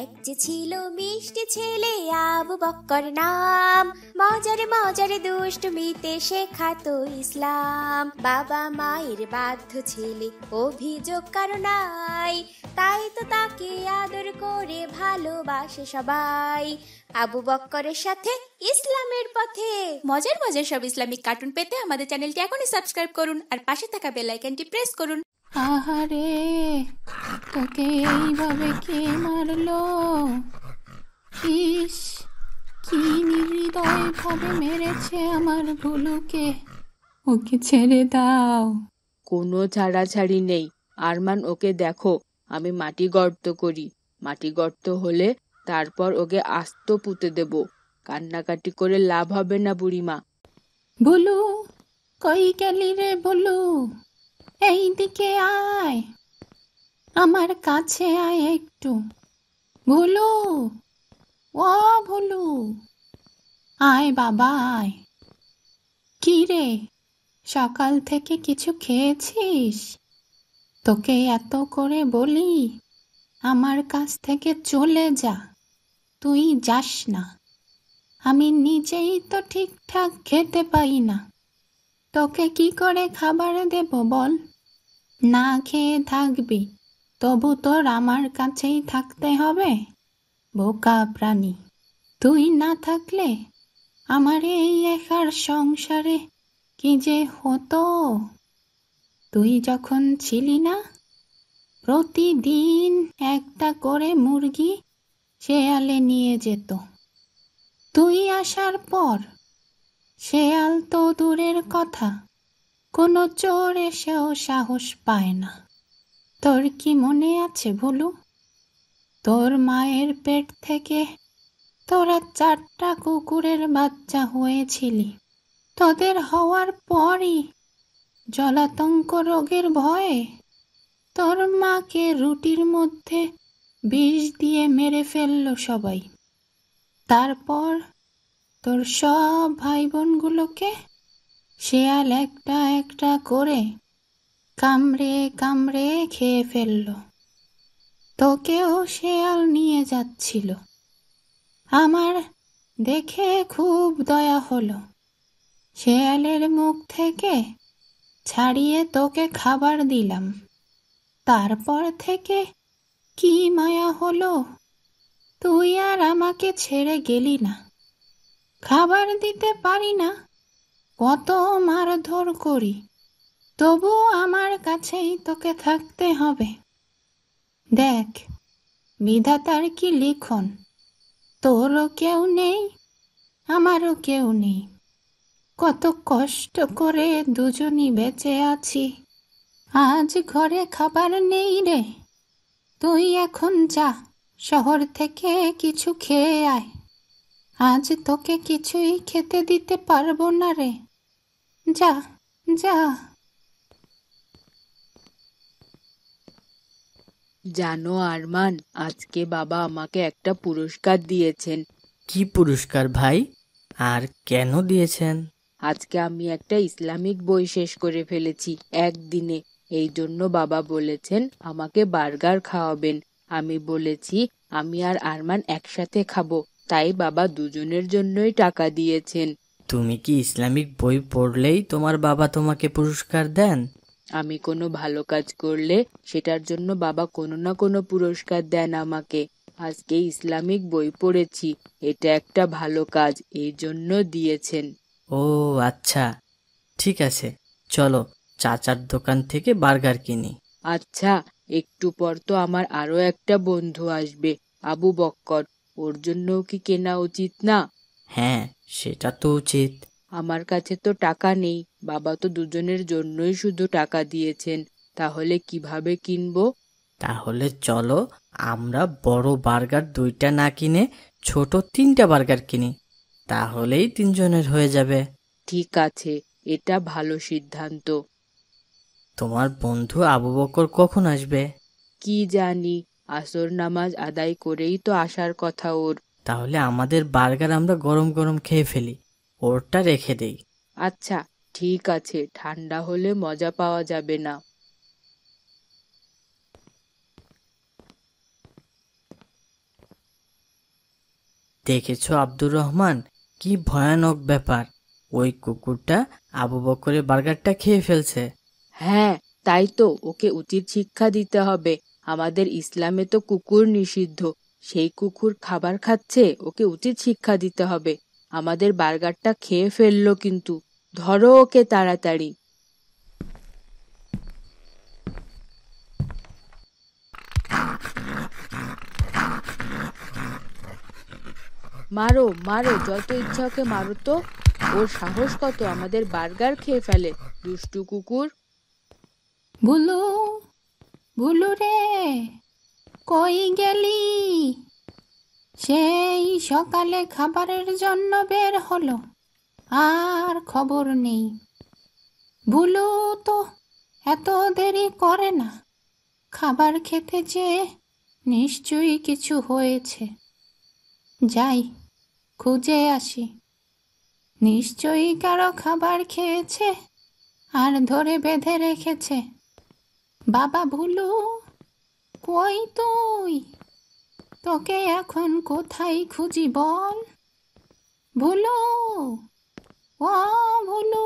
এক যে ছিল মিষ্টি ছেলে আবু বক্কর নাম মজারে মজারে দুষ্টমিতে শেখাত ইসলাম বাবা মায়ের বাধ্য ছেলে অভিযোগ কারণাই তাই তো তাকে আদর করে ভালোবাসে সবাই আবু বক্করের সাথে ইসলামের পথে মজার মজার সব ইসলামিক কার্টুন পেতে আমাদের চ্যানেলটি এখনই সাবস্ক্রাইব করুন আর পাশে থাকা বেল আইকনটি প্রেস করুন আহারে তোকে এইভাবে কে মারলো ইস কি নিহৃদয় ভাবে মেরেছে আমার ভুলুকে ওকে ছেড়ে দাও কোনো ছাড়াছাড়ি নেই আরমান ওকে দেখো আমি মাটি গর্ত করি মাটি গর্ত হলে তারপর ওকে আস্ত পুঁতে দেব কান্নাকাটি করে লাভ হবে না বুড়িমা বলু কই গেলি রে বলু এই দিকে আয় আমার কাছে আয় একটু ভুলু ও ভুলু আয় বাবা আয় কি রে সকাল থেকে কিছু খেয়েছিস তোকে এত করে বলি আমার কাছ থেকে চলে যা তুই যাস না আমি নিজেই তো ঠিকঠাক খেতে পাই না তোকে কি করে খাবার দেব বল না খেয়ে থাকবি তবু তোর আমার কাছেই থাকতে হবে বোকা প্রাণী তুই না থাকলে আমার এই একার সংসারে কি যে হতো তুই যখন ছিলি না প্রতিদিন একটা করে মুরগি শেয়ালে নিয়ে যেত তুই আসার পর শেয়াল তো দূরের কথা কোনো চোর এসেও সাহস পায় না তোর কি মনে আছে বলু তোর মায়ের পেট থেকে তোরা চারটা কুকুরের বাচ্চা হয়েছিলি তোদের হওয়ার পরই জলাতঙ্ক রোগের ভয়ে তোর মাকে রুটির মধ্যে বিষ দিয়ে মেরে ফেলল সবাই তারপর তোর সব ভাই বোনগুলোকে শেয়াল একটা একটা করে কামড়ে কামড়ে খেয়ে ফেলল তোকেও শেয়াল নিয়ে যাচ্ছিল আমার দেখে খুব দয়া হলো শেয়ালের মুখ থেকে ছাড়িয়ে তোকে খাবার দিলাম তারপর থেকে কি মায়া হলো তুই আর আমাকে ছেড়ে গেলি না খাবার দিতে পারি না কত মারধর করি তবু আমার কাছেই তোকে থাকতে হবে দেখ বিধাতার কি লিখন তোরও কেউ নেই আমারও কেউ নেই কত কষ্ট করে দুজনই বেঁচে আছি আজ ঘরে খাবার নেই রে তুই এখন যা শহর থেকে কিছু খেয়ে আয় আজ তোকে কিছুই খেতে দিতে পারবো না রে যা যা জানো আরমান আজকে বাবা আমাকে একটা পুরস্কার দিয়েছেন কি পুরস্কার ভাই আর কেন দিয়েছেন আজকে আমি একটা ইসলামিক বই শেষ করে ফেলেছি একদিনে এই জন্য বাবা বলেছেন আমাকে বার্গার খাওয়াবেন আমি বলেছি আমি আর আরমান একসাথে খাবো তাই বাবা দুজনের জন্যই টাকা দিয়েছেন তুমি কি ইসলামিক বই পড়লেই তোমার বাবা তোমাকে পুরস্কার দেন আমি কোনো ভালো কাজ করলে সেটার জন্য বাবা কোনো না কোনো পুরস্কার দেন আমাকে আজকে ইসলামিক বই পড়েছি এটা একটা ভালো কাজ এই জন্য দিয়েছেন ও আচ্ছা ঠিক আছে চলো চাচার দোকান থেকে বার্গার কিনি আচ্ছা একটু পর তো আমার আরো একটা বন্ধু আসবে আবু বক্কর ওর জন্যও কি কেনা উচিত না হ্যাঁ সেটা তো উচিত আমার কাছে তো টাকা নেই বাবা তো দুজনের জন্যই শুধু টাকা দিয়েছেন তাহলে কিভাবে কিনবো তাহলে চলো আমরা বড় বার্গার দুইটা না কিনে ছোট তিনটা বার্গার কিনি তাহলেই তিনজনের হয়ে যাবে ঠিক আছে এটা ভালো সিদ্ধান্ত তোমার বন্ধু আবু বকর কখন আসবে কি জানি আসর নামাজ আদায় করেই তো আসার কথা ওর তাহলে আমাদের বার্গার আমরা গরম গরম খেয়ে ফেলি ওরটা রেখে দেই আচ্ছা ঠিক আছে ঠান্ডা হলে মজা পাওয়া যাবে না দেখেছো আব্দুর রহমান কি ভয়ানক ব্যাপার ওই কুকুরটা আবু বকরে বার্গারটা খেয়ে ফেলছে হ্যাঁ তাই তো ওকে উচিত শিক্ষা দিতে হবে আমাদের ইসলামে তো কুকুর নিষিদ্ধ সেই কুকুর খাবার খাচ্ছে ওকে উচিত শিক্ষা দিতে হবে আমাদের বার্গারটা খেয়ে ফেললো কিন্তু ধরো ওকে তাড়াতাড়ি মারো মারো যত ইচ্ছা ওকে মারো তো ওর সাহস কত আমাদের বার্গার খেয়ে ফেলে দুষ্টু কুকুর ভুলু ভুলু রে কই গেলি সেই সকালে খাবারের জন্য বের হলো আর খবর নেই ভুলু তো এত দেরি করে না খাবার খেতে চেয়ে নিশ্চয়ই কিছু হয়েছে যাই খুঁজে আসি নিশ্চয়ই কারো খাবার খেয়েছে আর ধরে বেঁধে রেখেছে বাবা ভুলু কই তুই তোকে এখন কোথায় খুঁজি বল ভুলো ও ভুলো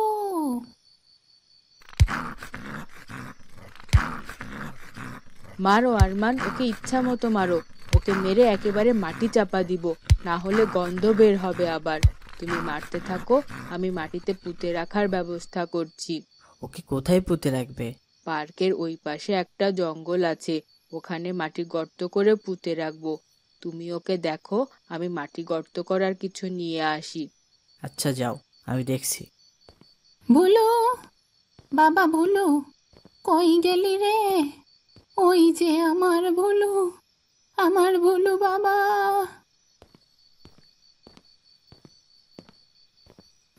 মারো আরমান ওকে ইচ্ছা মতো মারো ওকে মেরে একেবারে মাটি চাপা দিব না হলে গন্ধ বের হবে আবার তুমি মারতে থাকো আমি মাটিতে পুঁতে রাখার ব্যবস্থা করছি ওকে কোথায় পুঁতে রাখবে পার্কের ওই পাশে একটা জঙ্গল আছে ওখানে মাটি গর্ত করে পুঁতে রাখবো তুমি ওকে দেখো আমি মাটি গর্ত করার কিছু নিয়ে আসি আচ্ছা যাও আমি দেখছি ভুলো বাবা ভুলো কই গেলি রে ওই যে আমার ভুলু আমার ভুলু বাবা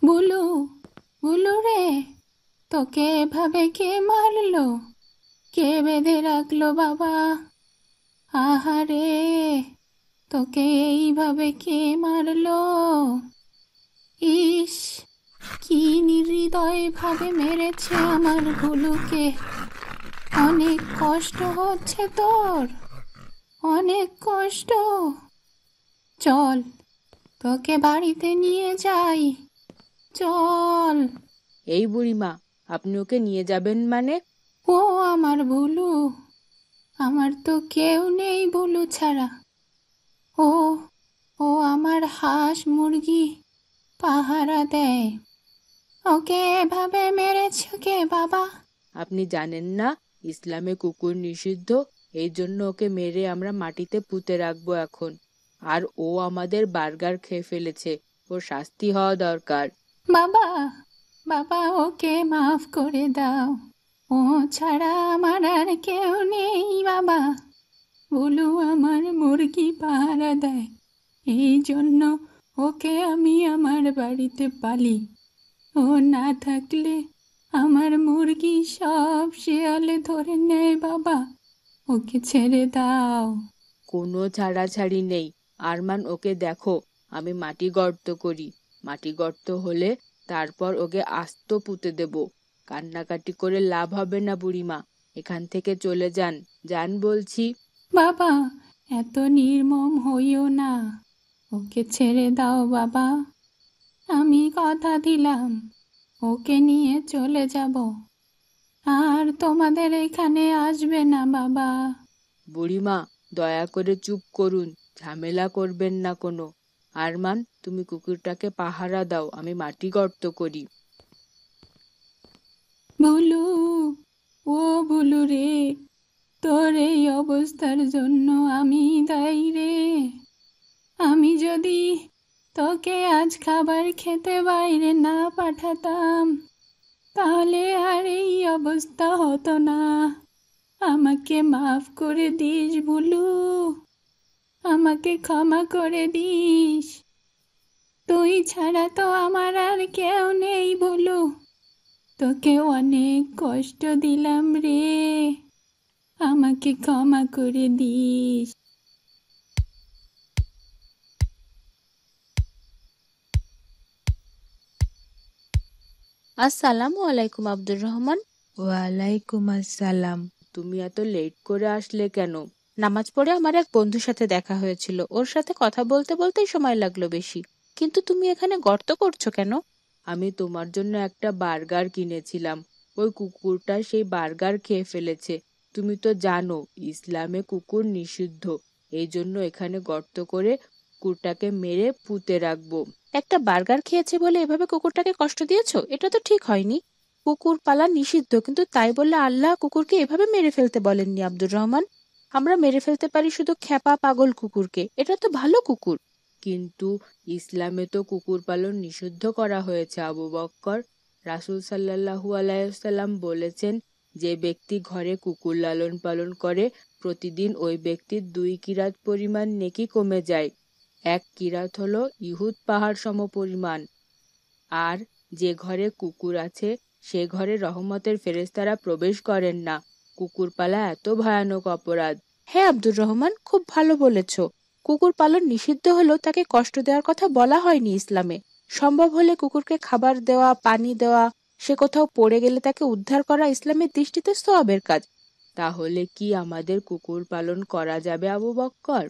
ভুলু ভুলু রে তোকে এভাবে কে মারলো কে বেঁধে রাখলো বাবা আহারে তোকে এইভাবে কে মারলো ইস কি নির্দয় ভাবে মেরেছে আমার গুলুকে অনেক কষ্ট হচ্ছে তোর অনেক কষ্ট চল তোকে বাড়িতে নিয়ে যাই চল এই বুড়িমা আপনি ওকে নিয়ে যাবেন মানে ও আমার ভুলু আমার তো কেউ নেই ভুলু ছাড়া ও ও আমার হাঁস মুরগি পাহারা দেয় ওকে এভাবে মেরেছ কে বাবা আপনি জানেন না ইসলামে কুকুর নিষিদ্ধ এই জন্য ওকে মেরে আমরা মাটিতে পুঁতে রাখবো এখন আর ও আমাদের বার্গার খেয়ে ফেলেছে ওর শাস্তি হওয়া দরকার বাবা বাবা ওকে মাফ করে দাও ও ছাড়া আমার আর কেউ নেই বাবা বলু আমার মুরগি পাহারা দেয় এই জন্য ওকে আমি আমার বাড়িতে পালি ও না থাকলে আমার মুরগি সব শেয়ালে ধরে নেয় বাবা ওকে ছেড়ে দাও কোনো ছাড়া ছাড়ি নেই আরমান ওকে দেখো আমি মাটি গর্ত করি মাটি গর্ত হলে তারপর ওকে আস্ত পুঁতে দেবো কান্নাকাটি করে লাভ হবে না বুড়িমা এখান থেকে চলে যান যান বলছি বাবা এত নির্মম হইও না ওকে ছেড়ে দাও বাবা আমি কথা দিলাম ওকে নিয়ে চলে যাব আর তোমাদের এখানে আসবে না বাবা বুড়িমা দয়া করে চুপ করুন ঝামেলা করবেন না কোনো আরমান তুমি কুকুরটাকে পাহারা দাও আমি মাটি গর্ত করি বলু ও বলু রে তোর এই অবস্থার জন্য আমি দায়ী রে আমি যদি তোকে আজ খাবার খেতে বাইরে না পাঠাতাম তাহলে আর এই অবস্থা হতো না আমাকে মাফ করে দিস বলু আমাকে ক্ষমা করে দিস তুই ছাড়া তো আমার আর কেউ নেই বলু তোকে অনেক কষ্ট দিলাম রে আমাকে ক্ষমা করে দিস আসসালামু আলাইকুম আব্দুর রহমান ওয়ালাইকুম আসসালাম তুমি এত লেট করে আসলে কেন নামাজ পড়ে আমার এক বন্ধুর সাথে দেখা হয়েছিল ওর সাথে কথা বলতে বলতেই সময় লাগলো বেশি কিন্তু তুমি এখানে গর্ত করছো কেন আমি তোমার জন্য একটা বার্গার কিনেছিলাম ওই কুকুরটা সেই বার্গার খেয়ে ফেলেছে তুমি তো জানো ইসলামে কুকুর নিষিদ্ধ এই জন্য এখানে গর্ত করে কুকুরটাকে মেরে পুঁতে রাখবো একটা বার্গার খেয়েছে বলে এভাবে কুকুরটাকে কষ্ট দিয়েছো এটা তো ঠিক হয়নি কুকুর পালা নিষিদ্ধ কিন্তু তাই বললে আল্লাহ কুকুরকে এভাবে মেরে ফেলতে বলেননি আব্দুর রহমান আমরা মেরে ফেলতে পারি শুধু খ্যাপা পাগল কুকুরকে এটা তো ভালো কুকুর কিন্তু ইসলামে তো কুকুর পালন নিষিদ্ধ করা হয়েছে আবু বক্কর রাসুল সাল্লাহু আলাইসাল্লাম বলেছেন যে ব্যক্তি ঘরে কুকুর লালন পালন করে প্রতিদিন ওই ব্যক্তির দুই কিরাত পরিমাণ নেকি কমে যায় এক কিরাত হল ইহুদ পাহাড় সম পরিমাণ আর যে ঘরে কুকুর আছে সে ঘরে রহমতের ফেরেস্তারা প্রবেশ করেন না কুকুর পালা এত ভয়ানক অপরাধ হ্যাঁ আব্দুর রহমান খুব ভালো বলেছো কুকুর পালন নিষিদ্ধ হলেও তাকে কষ্ট দেওয়ার কথা বলা হয়নি ইসলামে সম্ভব হলে কুকুরকে খাবার দেওয়া পানি দেওয়া সে কোথাও পড়ে গেলে তাকে উদ্ধার করা ইসলামের দৃষ্টিতে সবের কাজ তাহলে কি আমাদের কুকুর পালন করা যাবে আবু বক্কর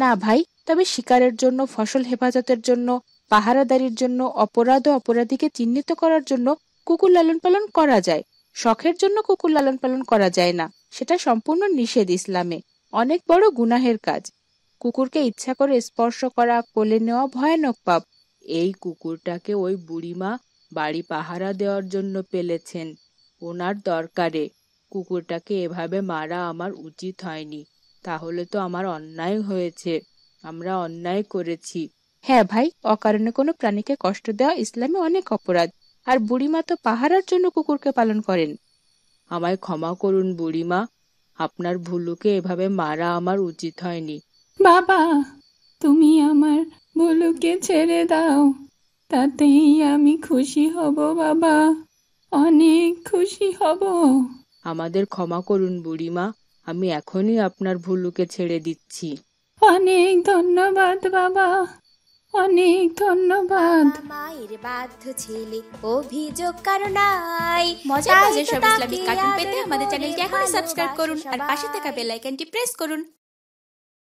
না ভাই তবে শিকারের জন্য ফসল হেফাজতের জন্য পাহারাদারির জন্য অপরাধ ও অপরাধীকে চিহ্নিত করার জন্য কুকুর লালন পালন করা যায় শখের জন্য কুকুর লালন পালন করা যায় না সেটা সম্পূর্ণ নিষেধ ইসলামে অনেক বড় গুনাহের কাজ কুকুরকে ইচ্ছা করে স্পর্শ করা কোলে নেওয়া ভয়ানক পাপ এই কুকুরটাকে ওই বুড়িমা বাড়ি পাহারা দেওয়ার জন্য পেলেছেন ওনার দরকারে কুকুরটাকে এভাবে মারা আমার উচিত হয়নি তাহলে তো আমার অন্যায় হয়েছে আমরা অন্যায় করেছি হ্যাঁ ভাই অকারণে কোনো প্রাণীকে কষ্ট দেওয়া ইসলামে অনেক অপরাধ আর বুড়িমা তো পাহারার জন্য কুকুরকে পালন করেন আমায় ক্ষমা করুন বুড়িমা আপনার ভুলুকে এভাবে মারা আমার উচিত হয়নি বাবা তুমি আমার বলুকে ছেড়ে দাও তাতেই আমি খুশি হব বাবা অনেক খুশি হব আমাদের ক্ষমা করুন বুড়িমা আমি এখনই আপনার ভুলুকে ছেড়ে দিচ্ছি অনেক ধন্যবাদ বাবা অনেক ধন্যবাদ মায়ের বাধ্য ছেলে অভিযোগ নাই মজা মজার সব ইসলামিক কার্টুন পেতে আমাদের চ্যানেলটি এখন সাবস্ক্রাইব করুন আর পাশে থাকা বেল আইকনটি প্রেস করুন